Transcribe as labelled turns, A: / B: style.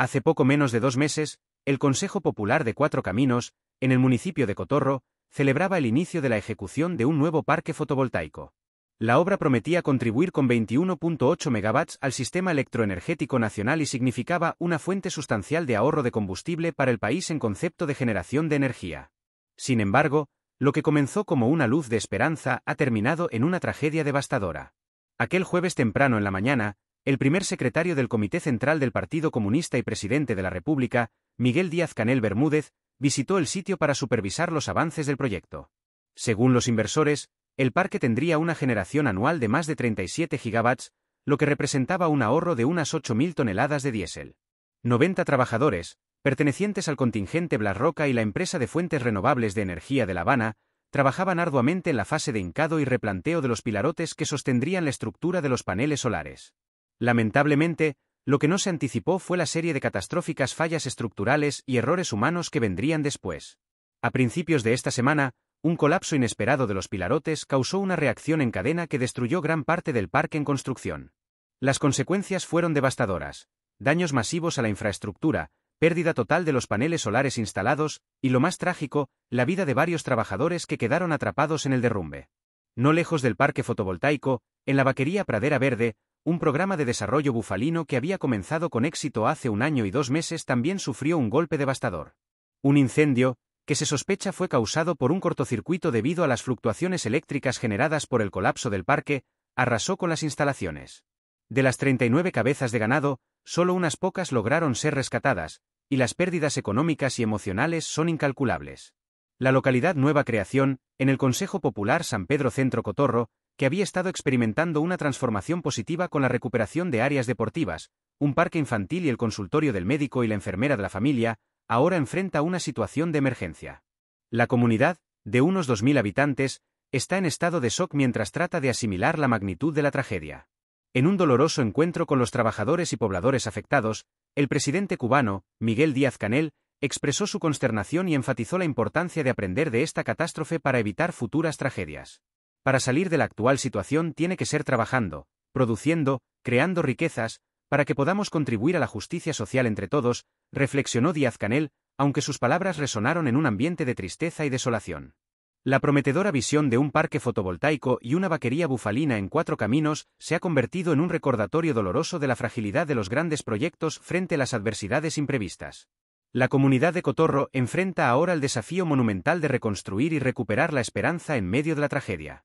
A: Hace poco menos de dos meses, el Consejo Popular de Cuatro Caminos, en el municipio de Cotorro, celebraba el inicio de la ejecución de un nuevo parque fotovoltaico. La obra prometía contribuir con 21.8 MW al sistema electroenergético nacional y significaba una fuente sustancial de ahorro de combustible para el país en concepto de generación de energía. Sin embargo, lo que comenzó como una luz de esperanza ha terminado en una tragedia devastadora. Aquel jueves temprano en la mañana, el primer secretario del Comité Central del Partido Comunista y presidente de la República, Miguel Díaz Canel Bermúdez, visitó el sitio para supervisar los avances del proyecto. Según los inversores, el parque tendría una generación anual de más de 37 gigawatts, lo que representaba un ahorro de unas 8.000 toneladas de diésel. 90 trabajadores, pertenecientes al contingente Blas Roca y la empresa de fuentes renovables de energía de La Habana, trabajaban arduamente en la fase de hincado y replanteo de los pilarotes que sostendrían la estructura de los paneles solares. Lamentablemente, lo que no se anticipó fue la serie de catastróficas fallas estructurales y errores humanos que vendrían después. A principios de esta semana, un colapso inesperado de los pilarotes causó una reacción en cadena que destruyó gran parte del parque en construcción. Las consecuencias fueron devastadoras, daños masivos a la infraestructura, pérdida total de los paneles solares instalados, y lo más trágico, la vida de varios trabajadores que quedaron atrapados en el derrumbe. No lejos del parque fotovoltaico, en la vaquería Pradera Verde, un programa de desarrollo bufalino que había comenzado con éxito hace un año y dos meses también sufrió un golpe devastador. Un incendio, que se sospecha fue causado por un cortocircuito debido a las fluctuaciones eléctricas generadas por el colapso del parque, arrasó con las instalaciones. De las 39 cabezas de ganado, solo unas pocas lograron ser rescatadas, y las pérdidas económicas y emocionales son incalculables. La localidad Nueva Creación, en el Consejo Popular San Pedro Centro Cotorro, que había estado experimentando una transformación positiva con la recuperación de áreas deportivas, un parque infantil y el consultorio del médico y la enfermera de la familia, ahora enfrenta una situación de emergencia. La comunidad, de unos 2.000 habitantes, está en estado de shock mientras trata de asimilar la magnitud de la tragedia. En un doloroso encuentro con los trabajadores y pobladores afectados, el presidente cubano, Miguel Díaz Canel, expresó su consternación y enfatizó la importancia de aprender de esta catástrofe para evitar futuras tragedias. Para salir de la actual situación tiene que ser trabajando, produciendo, creando riquezas, para que podamos contribuir a la justicia social entre todos, reflexionó Díaz Canel, aunque sus palabras resonaron en un ambiente de tristeza y desolación. La prometedora visión de un parque fotovoltaico y una vaquería bufalina en cuatro caminos se ha convertido en un recordatorio doloroso de la fragilidad de los grandes proyectos frente a las adversidades imprevistas. La comunidad de Cotorro enfrenta ahora el desafío monumental de reconstruir y recuperar la esperanza en medio de la tragedia.